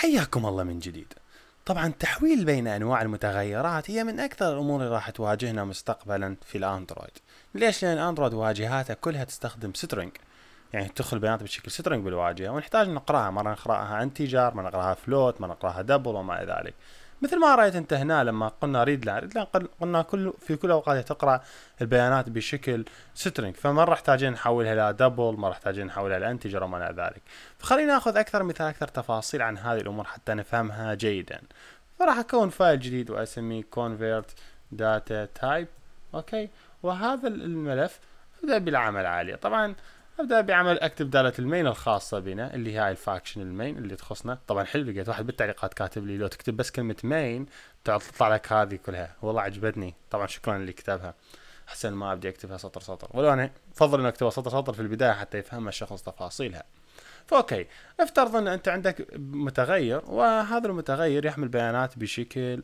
حياكم الله من جديد طبعا التحويل بين انواع المتغيرات هي من اكثر الامور اللي راح تواجهنا مستقبلا في الاندرويد ليش لان اندرويد واجهاته كلها تستخدم سترينج. يعني تدخل البيانات بشكل سترينج بالواجهه ونحتاج نقراها مره نقراها انتجار مره نقراها فلوت مره نقراها دبل وما الى ذلك مثل ما رايت انت هنا لما قلنا ريد لاين ريد لاين قلنا كل في كل اوقات تقرا البيانات بشكل سترينج فما راح تحتاجين نحولها الى دبل ما راح تحتاجين نحولها الى انتجر وما الى ذلك فخلينا ناخذ اكثر مثال اكثر تفاصيل عن هذه الامور حتى نفهمها جيدا فراح اكون فايل جديد واسميه convert data type اوكي وهذا الملف ابدا بالعمل عليه طبعا ابدا بعمل اكتب داله المين الخاصه بنا اللي هي هاي الفاكشن المين اللي تخصنا طبعا حلو لقيت واحد بالتعليقات كاتب لي لو تكتب بس كلمه مين تطلع لك هذه كلها والله عجبتني طبعا شكرا اللي كتبها احسن ما ابدي اكتبها سطر سطر ولو انا افضل انه اكتبها سطر سطر في البدايه حتى يفهمها الشخص تفاصيلها فاوكي افترض ان انت عندك متغير وهذا المتغير يحمل بيانات بشكل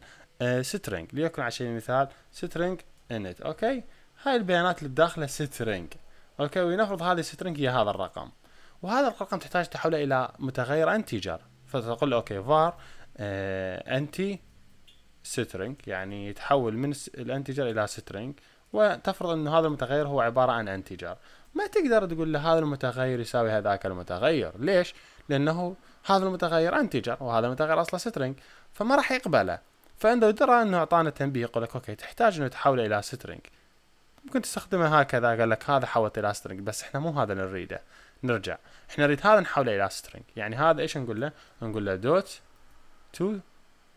سترينج آه، ليكن على سبيل المثال سترينج انت اوكي هاي البيانات اللي بداخله سترينج اوكي ولنفرض هذه السترنج هي هذا الرقم وهذا الرقم تحتاج تحوله الى متغير انتجر فتقول له اوكي فار آه انتي سترنج يعني يتحول من الانتجر الى سترنج وتفرض انه هذا المتغير هو عباره عن انتجر ما تقدر تقول له هذا المتغير يساوي هذاك المتغير ليش لانه هذا المتغير انتجر وهذا المتغير اصلا سترنج فما راح يقبله فعنده درى انه اعطانا تنبيه يقول لك اوكي تحتاج انه تحوله الى سترنج ممكن تستخدمها هكذا قال لك هذا حولته الى سترينج بس احنا مو هذا اللي نريده نرجع احنا نريد هذا نحوله الى سترنج يعني هذا ايش نقول له نقول له دوت تو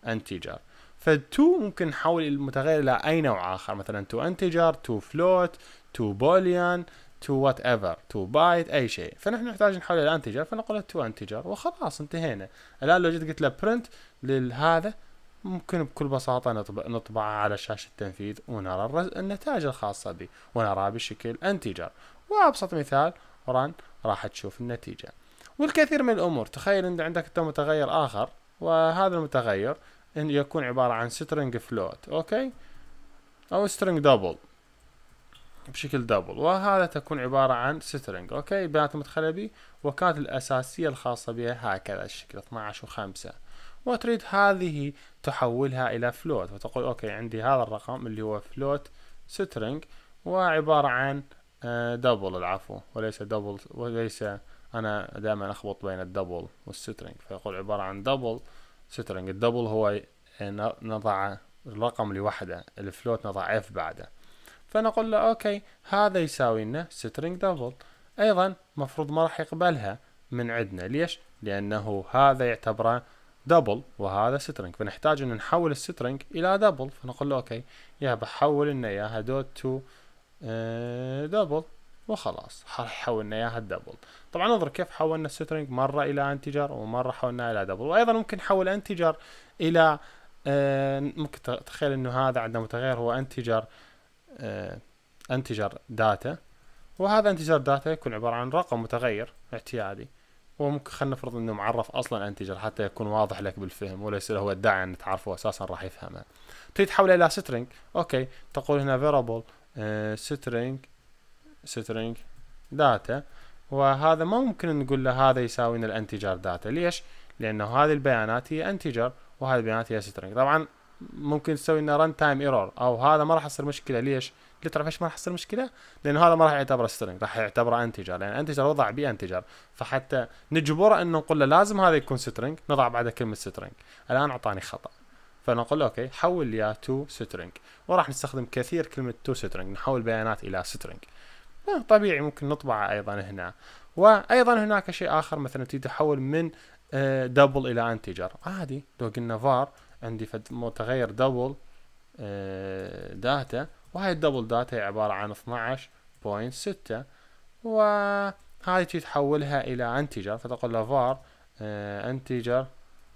انتجر فالتو ممكن نحول المتغير الى اي نوع اخر مثلا تو انتجر تو فلوت تو بوليان تو وات ايفر تو بايت اي شيء فنحن نحتاج نحوله الى انتجر فنقول له تو انتجر وخلاص انتهينا الان لو جيت قلت له برنت لهذا ممكن بكل بساطة نطبع نطبعها على شاشة التنفيذ ونرى النتائج الخاصة به ونراها بشكل انتجر وأبسط مثال ران راح تشوف النتيجة والكثير من الأمور تخيل أن عندك متغير آخر وهذا المتغير أن يكون عبارة عن سترينج فلوت أوكي أو سترينج دبل بشكل دبل وهذا تكون عبارة عن سترينج أوكي بيانات متخلبي وكانت الأساسية الخاصة بها هكذا الشكل 12 و5 وتريد هذه تحولها الى فلوت وتقول اوكي عندي هذا الرقم اللي هو فلوت سترينج وعبارة عن دبل آه، العفو وليس دبل وليس انا دائما اخبط بين الدبل والسترينج فيقول عبارة عن دبل سترينج الدبل هو آه، نضع الرقم لوحده الفلوت نضع اف بعده فنقول له اوكي هذا يساوي لنا سترينج دبل ايضا مفروض ما راح يقبلها من عندنا ليش لانه هذا يعتبره دبل وهذا سترنج فنحتاج ان نحول السترنج الى دبل فنقول له اوكي يا بحول لنا اياها دوت تو دبل وخلاص حولنا اياها الدبل طبعا انظر كيف حولنا السترنج مره الى انتجر ومره حولناها الى دبل وايضا ممكن نحول انتجر الى آه، ممكن تخيل انه هذا عندنا متغير هو انتجر انتجر داتا وهذا انتجر داتا يكون عبارة عن رقم متغير اعتيادي وممكن خلينا نفرض انه معرف اصلا انتجر حتى يكون واضح لك بالفهم وليس له هو ان تعرفه اساسا راح يفهمه تريد تحوله الى سترينج اوكي تقول هنا فيرابل آه، سترينج سترينج داتا وهذا ما ممكن نقول له هذا يساوي الانتجر داتا ليش؟ لانه هذه البيانات هي انتجر وهذه البيانات هي سترينج طبعا ممكن تسوي لنا ران تايم ايرور او هذا ما راح يصير مشكله ليش؟ قلت تعرف ايش ما راح تصير مشكله؟ لانه هذا ما راح يعتبره سترنج راح يعتبره انتجر لان انتجر وضع بي انتجر فحتى نجبره انه نقول له لازم هذا يكون سترنج نضع بعده كلمه سترنج الان اعطاني خطا فنقول له اوكي حول يا تو سترنج وراح نستخدم كثير كلمه تو سترنج نحول بيانات الى سترنج آه، طبيعي ممكن نطبعه ايضا هنا وايضا هناك شيء اخر مثلا تريد تحول من دبل آه، الى انتجر عادي لو قلنا فار عندي متغير دبل داتا آه، وهاي الدبل داتا هي عبارة عن 12.6 وهاي تحولها إلى انتجر فتقول له var انتجر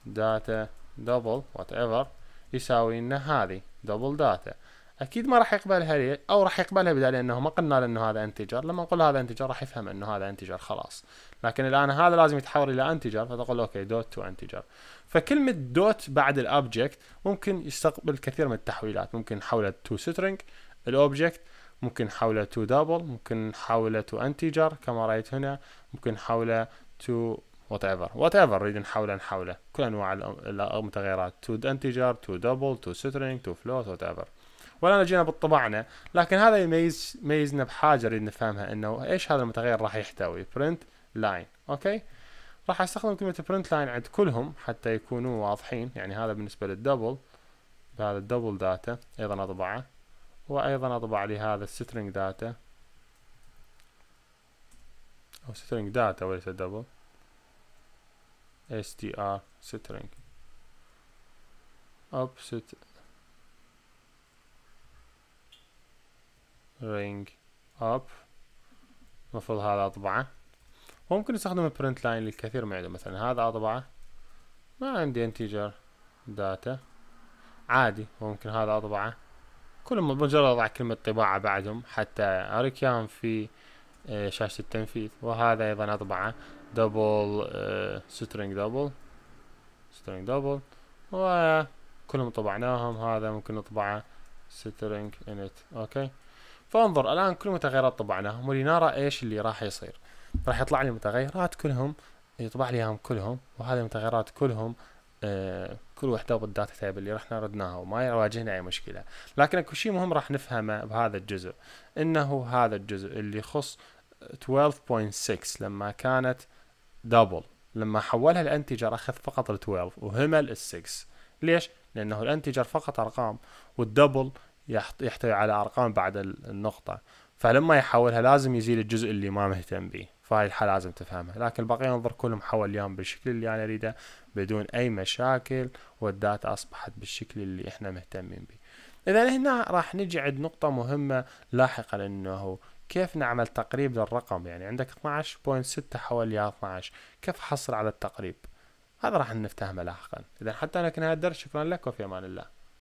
داتا دبل وات ايفر يساوي لنا هذه دبل داتا اكيد ما راح يقبلها لي او راح يقبلها بدال انه ما قلنا له انه هذا انتجر لما نقول هذا انتجر راح يفهم انه هذا انتجر خلاص لكن الان هذا لازم يتحول الى انتجر فتقول له اوكي دوت تو انتجر فكلمه دوت بعد الابجكت ممكن يستقبل كثير من التحويلات ممكن نحولها تو سترينج الاوبجكت ممكن نحوله تو دبل ممكن نحوله تو انتجر كما رايت هنا ممكن نحوله تو وات ايفر وات ايفر نريد نحوله نحوله كل انواع المتغيرات تو انتجر تو دبل تو سترينج تو فلوت وات ايفر ولا جينا بالطبعنا لكن هذا يميز يميزنا بحاجه نريد نفهمها انه ايش هذا المتغير راح يحتوي برنت لاين اوكي راح استخدم كلمه برنت لاين عند كلهم حتى يكونوا واضحين يعني هذا بالنسبه للدبل هذا الدبل داتا ايضا اطبعه وايضا اطبع لي هذا السترنج داتا او سترنج داتا وليس دبل str string opposite رينج اب المفروض هذا اطبعه وممكن استخدم البرنت لاين للكثير من عندهم مثلا هذا اطبعه ما عندي انتجر داتا عادي ممكن هذا اطبعه كلهم مجرد اضع كلمة طباعة بعدهم حتى أريكيان في آه، شاشة التنفيذ وهذا أيضا أطبعه دبل سترينج دبل سترينج دبل وكلهم طبعناهم هذا ممكن نطبعه سترينج انت اوكي فانظر الان كل المتغيرات طبعناهم ولنرى ايش اللي راح يصير راح يطلع لي متغيرات كلهم يطبع لي اياهم كلهم وهذه المتغيرات كلهم آه، كل وحده بالداتا تايب اللي رحنا ردناها وما يواجهنا اي مشكله لكن اكو شيء مهم راح نفهمه بهذا الجزء انه هذا الجزء اللي يخص 12.6 لما كانت دبل لما حولها الانتجر اخذ فقط ال 12 وهمل ال 6 ليش؟ لانه الانتجر فقط ارقام والدبل يحتوي على ارقام بعد النقطه فلما يحولها لازم يزيل الجزء اللي ما مهتم به فهاي الحالة لازم تفهمها لكن البقية ننظر كلهم حول اليوم بالشكل اللي أنا أريده بدون أي مشاكل والداتا أصبحت بالشكل اللي إحنا مهتمين به إذا هنا راح نجي عند نقطة مهمة لاحقا أنه كيف نعمل تقريب للرقم يعني عندك 12.6 حوالي 12 كيف حصل على التقريب هذا راح نفتهمه لاحقا إذا حتى أنا كنهاية الدرس شكرا لك وفي أمان الله